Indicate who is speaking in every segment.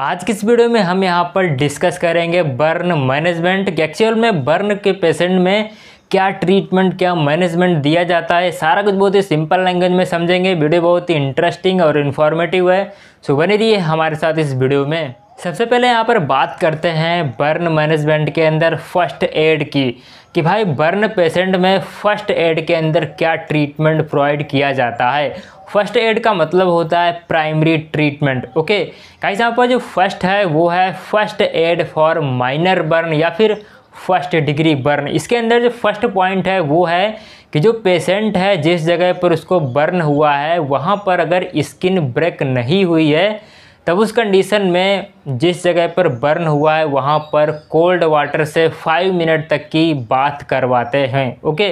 Speaker 1: आज की इस वीडियो में हम यहाँ पर डिस्कस करेंगे बर्न मैनेजमेंट एक्चुअल में बर्न के पेशेंट में क्या ट्रीटमेंट क्या मैनेजमेंट दिया जाता है सारा कुछ बहुत ही सिंपल लैंग्वेज में समझेंगे वीडियो बहुत ही इंटरेस्टिंग और इन्फॉर्मेटिव है सो बने रहिए हमारे साथ इस वीडियो में सबसे पहले यहाँ पर बात करते हैं बर्न मैनेजमेंट के अंदर फर्स्ट एड की कि भाई बर्न पेशेंट में फ़र्स्ट एड के अंदर क्या ट्रीटमेंट प्रोवाइड किया जाता है फर्स्ट एड का मतलब होता है प्राइमरी ट्रीटमेंट ओके कहीं यहाँ पर जो फर्स्ट है वो है first aid for minor burn या फिर फर्स्ट डिग्री बर्न इसके अंदर जो फर्स्ट पॉइंट है वो है कि जो पेशेंट है जिस जगह पर उसको बर्न हुआ है वहाँ पर अगर स्किन ब्रेक नहीं हुई है तब उस कंडीशन में जिस जगह पर बर्न हुआ है वहाँ पर कोल्ड वाटर से फाइव मिनट तक की बात करवाते हैं ओके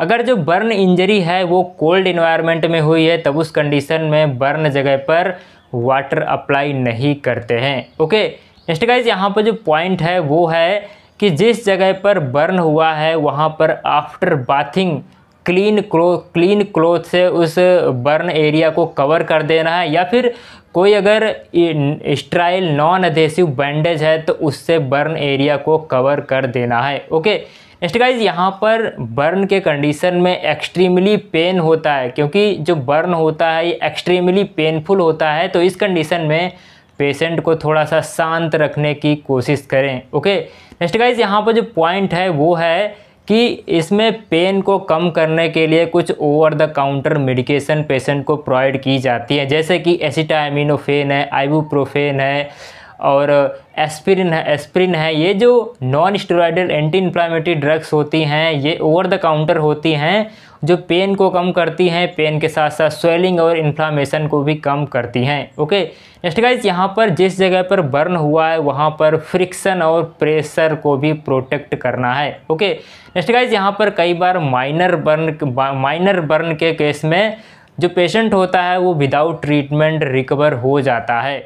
Speaker 1: अगर जो बर्न इंजरी है वो कोल्ड इन्वायरमेंट में हुई है तब उस कंडीशन में बर्न जगह पर वाटर अप्लाई नहीं करते हैं ओके नेक्स्ट गाइज यहाँ पर जो पॉइंट है वो है कि जिस जगह पर बर्न हुआ है वहाँ पर आफ्टर बाथिंग क्लीन क्लो क्लीन क्लोथ से उस बर्न एरिया को कवर कर देना है या फिर कोई अगर स्ट्राइल नॉन अधेसिव बैंडेज है तो उससे बर्न एरिया को कवर कर देना है ओके नेक्स्ट गाइज यहाँ पर बर्न के कंडीशन में एक्सट्रीमली पेन होता है क्योंकि जो बर्न होता है ये एक्सट्रीमली पेनफुल होता है तो इस कंडीशन में पेशेंट को थोड़ा सा शांत रखने की कोशिश करें ओके नेक्स्ट गाइज यहाँ पर जो पॉइंट है वो है कि इसमें पेन को कम करने के लिए कुछ over the counter medication patient को प्रोवाइड की जाती है जैसे कि एसिटामिनोफेन है आइबूप्रोफेन है और एस्पिरिन है एस्पिरिन है ये जो non steroidal anti inflammatory drugs होती हैं ये ओवर द काउंटर होती हैं जो पेन को कम करती हैं पेन के साथ साथ स्वेलिंग और इन्फ्लामेशन को भी कम करती हैं ओके नेक्स्ट गाइज यहाँ पर जिस जगह पर बर्न हुआ है वहाँ पर फ्रिक्शन और प्रेशर को भी प्रोटेक्ट करना है ओके नेक्स्ट गाइज यहाँ पर कई बार माइनर बर्न माइनर बर्न के केस में जो पेशेंट होता है वो विदाउट ट्रीटमेंट रिकवर हो जाता है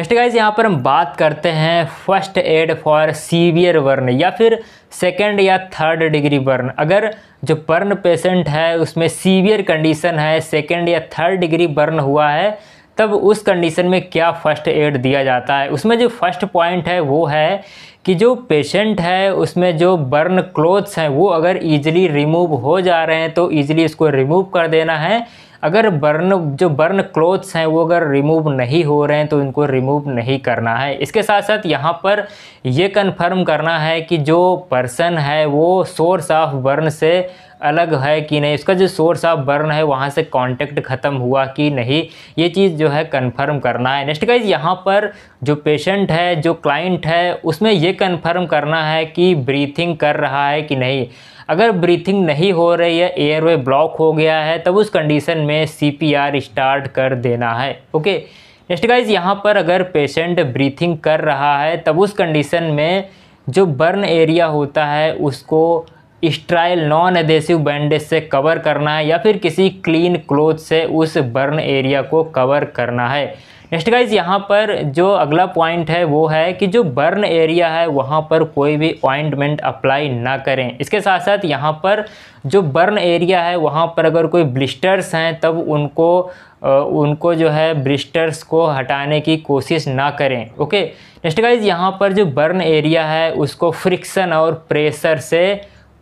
Speaker 1: नेक्स्ट गाइज यहाँ पर हम बात करते हैं first aid for severe burn या फिर सेकेंड या थर्ड डिग्री बर्न अगर जो बर्न पेशेंट है उसमें सीवियर कंडीशन है सेकेंड या थर्ड डिग्री बर्न हुआ है तब उस कंडीशन में क्या फ़र्स्ट एड दिया जाता है उसमें जो फर्स्ट पॉइंट है वो है कि जो पेशेंट है उसमें जो बर्न क्लोथ्स हैं वो अगर ईजिली रिमूव हो जा रहे हैं तो ईजिली उसको रिमूव कर देना है अगर बर्न जो बर्न क्लोथ्स हैं वो अगर रिमूव नहीं हो रहे हैं तो इनको रिमूव नहीं करना है इसके साथ साथ यहाँ पर ये कन्फर्म करना है कि जो पर्सन है वो सोर्स ऑफ बर्न से अलग है कि नहीं उसका जो सोर्स ऑफ बर्न है वहाँ से कॉन्टेक्ट ख़त्म हुआ कि नहीं ये चीज़ जो है कन्फर्म करना है नेक्स्ट गाइज यहाँ पर जो पेशेंट है जो क्लाइंट है उसमें ये कन्फर्म करना है कि ब्रीथिंग कर रहा है कि नहीं अगर ब्रीथिंग नहीं हो रही है एयरवे ब्लॉक हो गया है तब उस कंडीशन में आर स्टार्ट कर देना है ओके नेक्स्ट गाइज यहाँ पर अगर पेशेंट ब्रीथिंग कर रहा है तब उस कंडीशन में जो बर्न एरिया होता है उसको स्ट्राइल नॉन एडेसिव बैंडेज से कवर करना है या फिर किसी क्लीन क्लोथ से उस बर्न एरिया को कवर करना है नेक्स्ट गाइज यहाँ पर जो अगला पॉइंट है वो है कि जो बर्न एरिया है वहाँ पर कोई भी ऑइंटमेंट अप्लाई ना करें इसके साथ साथ यहाँ पर जो बर्न एरिया है वहाँ पर अगर कोई ब्लिस्टर्स हैं तब उनको उनको जो है ब्रिस्टर्स को हटाने की कोशिश ना करें ओके नेक्स्ट गाइज यहाँ पर जो बर्न एरिया है उसको फ्रिक्शन और प्रेशर से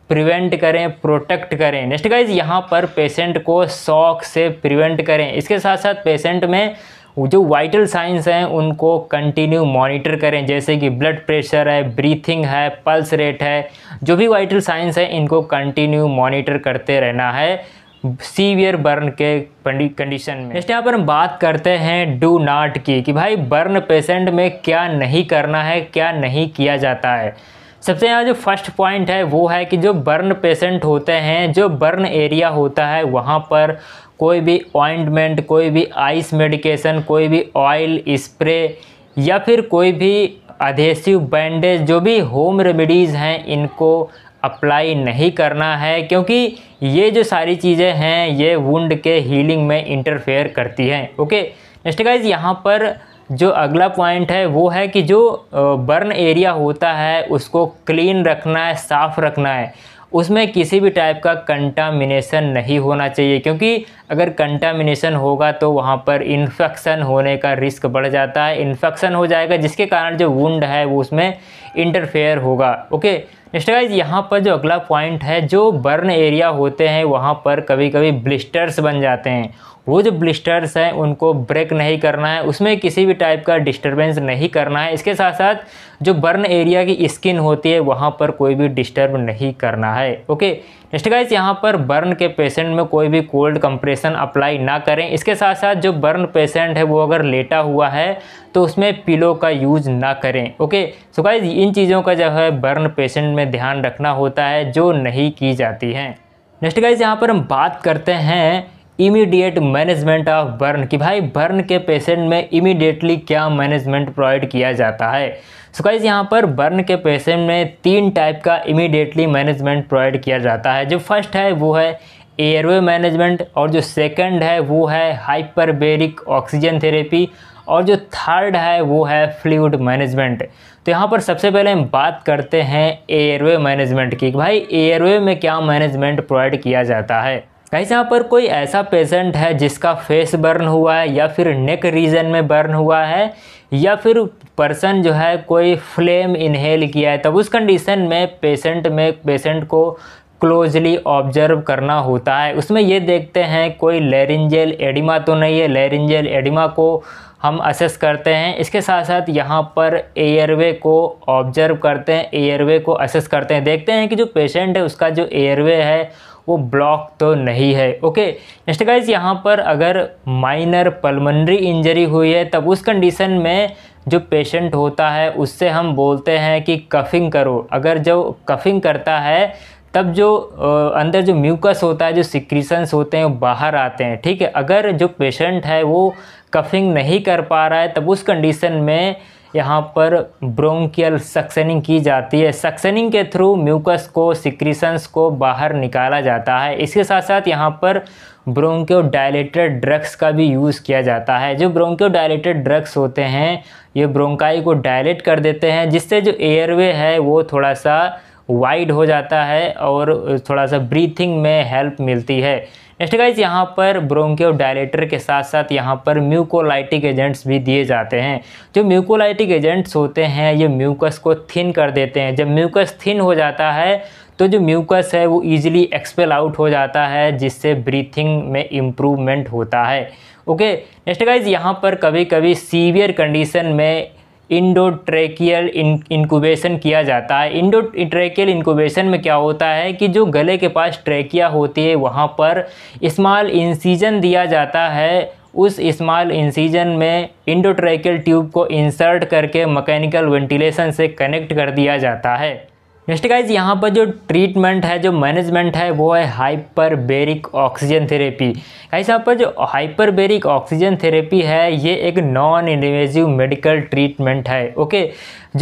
Speaker 1: प्रिवेंट करें प्रोटेक्ट करें नेक्स्ट गाइज यहाँ पर पेशेंट को शॉक से प्रिवेंट करें इसके साथ साथ पेशेंट में जो वाइटल साइंस हैं उनको कंटिन्यू मॉनिटर करें जैसे कि ब्लड प्रेशर है ब्रीथिंग है पल्स रेट है जो भी वाइटल साइंस है इनको कंटिन्यू मॉनिटर करते रहना है सीवियर बर्न के कंडीशन में नेक्स्ट यहाँ पर हम बात करते हैं डू नाट की कि भाई बर्न पेशेंट में क्या नहीं करना है क्या नहीं किया जाता है सबसे यहाँ जो फर्स्ट पॉइंट है वो है कि जो बर्न पेशेंट होते हैं जो बर्न एरिया होता है वहाँ पर कोई भी ऑइंटमेंट कोई भी आइस मेडिकेशन कोई भी ऑयल स्प्रे या फिर कोई भी अधेसिव बैंडेज जो भी होम रेमेडीज़ हैं इनको अप्लाई नहीं करना है क्योंकि ये जो सारी चीज़ें हैं ये वुंड के हीलिंग में इंटरफेयर करती हैं ओके नेक्स्ट गाइज यहाँ पर जो अगला पॉइंट है वो है कि जो बर्न एरिया होता है उसको क्लीन रखना है साफ़ रखना है उसमें किसी भी टाइप का कंटामिनेशन नहीं होना चाहिए क्योंकि अगर कंटामिनेशन होगा तो वहाँ पर इन्फेक्शन होने का रिस्क बढ़ जाता है इन्फेक्शन हो जाएगा जिसके कारण जो वुंड है वो उसमें इंटरफेयर होगा ओके नेक्स्ट गाइज यहाँ पर जो अगला पॉइंट है जो बर्न एरिया होते हैं वहाँ पर कभी कभी ब्लिस्टर्स बन जाते हैं वो जो ब्लिस्टर्स हैं उनको ब्रेक नहीं करना है उसमें किसी भी टाइप का डिस्टरबेंस नहीं करना है इसके साथ साथ जो बर्न एरिया की स्किन होती है वहाँ पर कोई भी डिस्टर्ब नहीं करना है ओके नेक्स्ट गाइज यहाँ पर बर्न के पेशेंट में कोई भी कोल्ड कंप्रेशन अप्लाई ना करें इसके साथ साथ जो बर्न पेशेंट है वो अगर लेटा हुआ है तो उसमें पिलो का यूज़ ना करें ओके सो गाइज इन चीज़ों का जो है बर्न पेशेंट में ध्यान रखना होता है जो नहीं की जाती है नेक्स्ट गाइज यहाँ पर हम बात करते हैं इमीडिएट मैनेजमेंट ऑफ बर्न कि भाई बर्न के पेशेंट में इमीडिएटली क्या मैनेजमेंट प्रोवाइड किया जाता है सो गाइज यहाँ पर बर्न के पेशेंट में तीन टाइप का इमीडिएटली मैनेजमेंट प्रोवाइड किया जाता है जो फर्स्ट है वो है एयरवे मैनेजमेंट और जो सेकंड है वो है हाइपरबेरिक ऑक्सीजन थेरेपी और जो थर्ड है वो है फ्लूड मैनेजमेंट तो यहाँ पर सबसे पहले हम बात करते हैं एयरवे मैनेजमेंट की भाई एयरवे में क्या मैनेजमेंट प्रोवाइड किया जाता है कहीं यहाँ पर कोई ऐसा पेशेंट है जिसका फेस बर्न हुआ है या फिर नेक रीजन में बर्न हुआ है या फिर पर्सन जो है कोई फ्लेम इनहेल किया है तब उस कंडीशन में पेशेंट में पेशेंट को क्लोजली ऑब्जर्व करना होता है उसमें ये देखते हैं कोई लेरिंजल एडिमा तो नहीं है लेरिंजल एडिमा को हम असेस करते हैं इसके साथ साथ यहाँ पर एयरवे को ऑब्जर्व करते हैं एयरवे को असेस करते हैं देखते हैं कि जो पेशेंट है उसका जो एयरवे है वो ब्लॉक तो नहीं है ओके नेक्स्ट गाइज यहाँ पर अगर माइनर पलमनरी इंजरी हुई है तब उस कंडीशन में जो पेशेंट होता है उससे हम बोलते हैं कि कफिंग करो अगर जो कफिंग करता है तब जो अंदर जो म्यूकस होता है जो सिक्रीसन्स होते हैं वो बाहर आते हैं ठीक है अगर जो पेशेंट है वो कफिंग नहीं कर पा रहा है तब उस कंडीशन में यहाँ पर ब्रोंकियल सक्सनिंग की जाती है सक्सनिंग के थ्रू म्यूकस को सिक्रीसन्स को बाहर निकाला जाता है इसके साथ साथ यहाँ पर ब्रोंकियो डायलेटेड ड्रग्स का भी यूज़ किया जाता है जो ब्रोंकियो डायलेटेड ड्रग्स होते हैं ये ब्रोंकाई को डायलेट कर देते हैं जिससे जो एयरवे है वो थोड़ा सा वाइड हो जाता है और थोड़ा सा ब्रीथिंग में हेल्प मिलती है नेक्स्ट गाइज यहाँ पर ब्रोंकियो डायलेटर के साथ साथ यहाँ पर म्यूकोलाइटिक एजेंट्स भी दिए जाते हैं जो म्यूकोलाइटिक एजेंट्स होते हैं ये म्यूकस को थिन कर देते हैं जब म्यूकस थिन हो जाता है तो जो म्यूकस है वो ईजिली एक्सपेल आउट हो जाता है जिससे ब्रीथिंग में इम्प्रूवमेंट होता है ओके नेक्स्ट गाइज यहाँ पर कभी कभी सीवियर कंडीशन में इंडोट्रेकियल इनकोबेशन किया जाता है इंडोट्रेकियल इंक्यूबेशन में क्या होता है कि जो गले के पास ट्रेकिया होती है वहाँ पर इस्माल इंसीजन दिया जाता है उस इस्माल इंसीजन में इंडोट्रेकियल ट्यूब को इंसर्ट करके मैकेनिकल वेंटिलेशन से कनेक्ट कर दिया जाता है नेक्स्ट गाइज यहाँ पर जो ट्रीटमेंट है जो मैनेजमेंट है वो है हाइपरबेरिक ऑक्सीजन थेरेपी गाइस यहाँ पर जो हाइपरबेरिक ऑक्सीजन थेरेपी है ये एक नॉन इन्वेजिव मेडिकल ट्रीटमेंट है ओके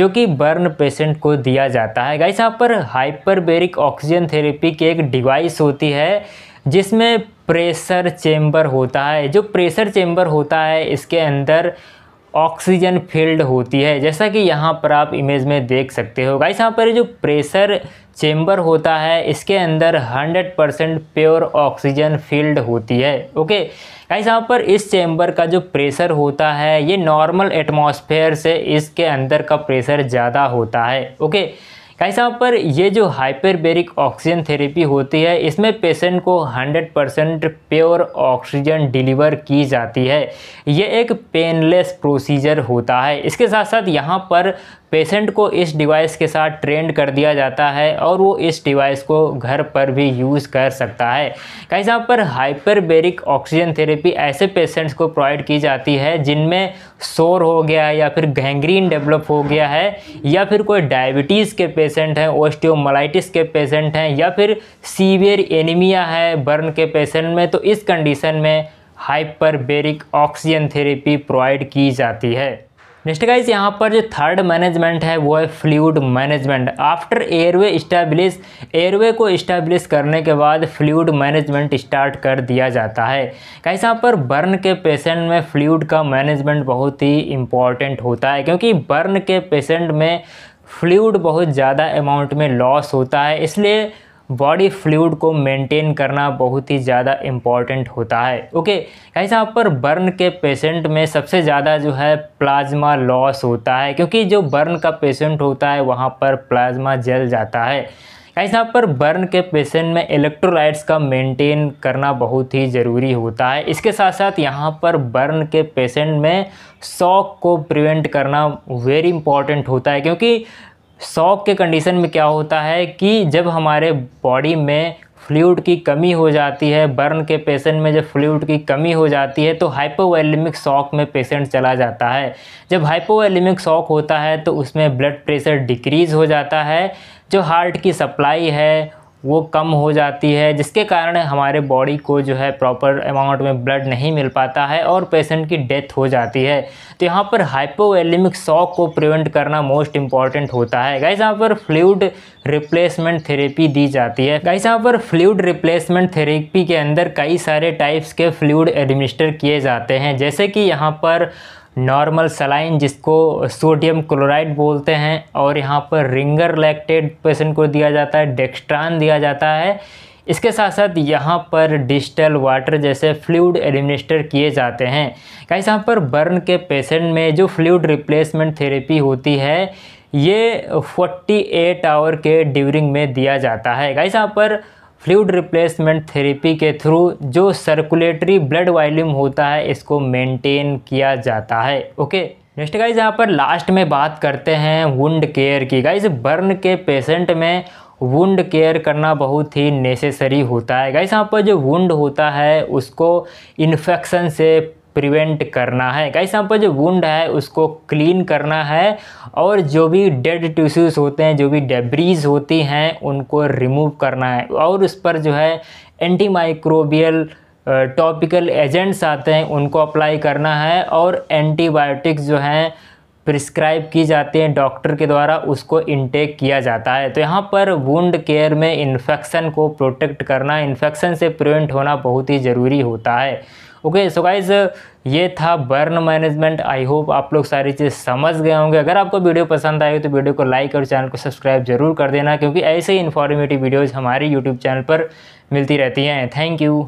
Speaker 1: जो कि बर्न पेशेंट को दिया जाता है गाइस यहाँ पर हाइपरबेरिक ऑक्सीजन थेरेपी की एक डिवाइस होती है जिसमें प्रेशर चेम्बर होता है जो प्रेशर चेम्बर होता है इसके अंदर ऑक्सीजन फील्ड होती है जैसा कि यहाँ पर आप इमेज में देख सकते हो गाइस यहाँ पर जो प्रेशर चेम्बर होता है इसके अंदर 100 परसेंट प्योर ऑक्सीजन फील्ड होती है ओके गाइस यहाँ पर इस चेम्बर का जो प्रेशर होता है ये नॉर्मल एटमॉस्फेयर से इसके अंदर का प्रेशर ज़्यादा होता है ओके गाइस यहाँ पर ये जो हाइपरबेरिक ऑक्सीजन थेरेपी होती है इसमें पेशेंट को 100 परसेंट प्योर ऑक्सीजन डिलीवर की जाती है ये एक पेनलेस प्रोसीजर होता है इसके साथ साथ यहाँ पर पेशेंट को इस डिवाइस के साथ ट्रेंड कर दिया जाता है और वो इस डिवाइस को घर पर भी यूज़ कर सकता है कहीं जहाँ पर हाइपरबेरिक ऑक्सीजन थेरेपी ऐसे पेशेंट्स को प्रोवाइड की जाती है जिनमें शोर हो गया है या फिर गैंग्रीन डेवलप हो गया है या फिर कोई डायबिटीज़ के पेशेंट हैं ओस्टियोमलाइटिस के पेशेंट हैं या फिर सीवियर एनीमिया है बर्न के पेशेंट में तो इस कंडीशन में हाइपरबेरिक ऑक्सीजन थेरेपी प्रोवाइड की जाती है नेक्स्ट गाइज यहाँ पर जो थर्ड मैनेजमेंट है वो है fluid management after airway establish airway को इस्टेब्लिश करने के बाद फ्लूड मैनेजमेंट स्टार्ट कर दिया जाता है कहीं यहाँ पर बर्न के पेशेंट में फ्लूड का मैनेजमेंट बहुत ही इम्पॉर्टेंट होता है क्योंकि बर्न के पेशेंट में फ्लूड बहुत ज़्यादा अमाउंट में लॉस होता है इसलिए बॉडी फ्लूड को मेंटेन करना बहुत ही ज़्यादा इम्पॉर्टेंट होता है ओके कहीं यहाँ पर बर्न के पेशेंट में सबसे ज़्यादा जो है प्लाज्मा लॉस होता है क्योंकि जो बर्न का पेशेंट होता है वहाँ पर प्लाज्मा जल जाता है कहीं यहाँ पर बर्न के पेशेंट में इलेक्ट्रोलाइट्स का मेंटेन करना बहुत ही ज़रूरी होता है इसके साथ साथ यहाँ पर बर्न के पेशेंट में शॉक को प्रिवेंट करना वेरी इंपॉर्टेंट होता है क्योंकि शॉक के कंडीशन में क्या होता है कि जब हमारे बॉडी में फ्लूड की कमी हो जाती है बर्न के पेशेंट में जब फ्लूड की कमी हो जाती है तो हाइपोवैलिमिक शॉक में पेशेंट चला जाता है जब हाइपोवैलिमिक शॉक होता है तो उसमें ब्लड प्रेशर डिक्रीज़ हो जाता है जो हार्ट की सप्लाई है वो कम हो जाती है जिसके कारण हमारे बॉडी को जो है प्रॉपर अमाउंट में ब्लड नहीं मिल पाता है और पेशेंट की डेथ हो जाती है तो यहाँ पर हाइपोवेलेमिक शॉक को प्रिवेंट करना मोस्ट इंपॉर्टेंट होता है गाइस यहाँ पर फ्लूड रिप्लेसमेंट थेरेपी दी जाती है गाइस यहाँ पर फ्लूड रिप्लेसमेंट थेरेपी के अंदर कई सारे टाइप्स के फ्लूड एडमिनिस्टर किए जाते हैं जैसे कि यहाँ पर नॉर्मल सलाइन जिसको सोडियम क्लोराइड बोलते हैं और यहाँ पर रिंगर लैक्टेड पेशेंट को दिया जाता है डेक्स्ट्रान दिया जाता है इसके साथ साथ यहाँ पर डिजिटल वाटर जैसे फ्लूड एडमिनिस्टर किए जाते हैं कहीं यहाँ पर बर्न के पेशेंट में जो फ्लूड रिप्लेसमेंट थेरेपी होती है ये 48 आवर के ड्यूरिंग में दिया जाता है कहीं यहाँ पर फ्लूड रिप्लेसमेंट थेरेपी के थ्रू जो सर्कुलेटरी ब्लड वॉल्यूम होता है इसको मेंटेन किया जाता है ओके नेक्स्ट गाइज यहाँ पर लास्ट में बात करते हैं वुंड केयर की गाइज बर्न के पेशेंट में वुंड केयर करना बहुत ही नेसेसरी होता है गाइस यहाँ पर जो वुंड होता है उसको इन्फेक्शन से प्रिवेंट करना है कई यहाँ पर जो वुंड है उसको क्लीन करना है और जो भी डेड टिश्यूज़ होते हैं जो भी डेब्रीज होती हैं उनको रिमूव करना है और उस पर जो है एंटी माइक्रोबियल टॉपिकल एजेंट्स आते हैं उनको अप्लाई करना है और एंटीबायोटिक्स जो हैं प्रिस्क्राइब की जाती हैं डॉक्टर के द्वारा उसको इनटेक किया जाता है तो यहाँ पर वुंड केयर में इन्फेक्शन को प्रोटेक्ट करना इन्फेक्शन से प्रिवेंट होना बहुत ही ज़रूरी होता है ओके सो गाइज ये था बर्न मैनेजमेंट आई होप आप लोग सारी चीज़ समझ गए होंगे अगर आपको वीडियो पसंद आए तो वीडियो को लाइक और चैनल को सब्सक्राइब जरूर कर देना क्योंकि ऐसे ही इन्फॉर्मेटिव वीडियोज़ हमारे यूट्यूब चैनल पर मिलती रहती हैं थैंक यू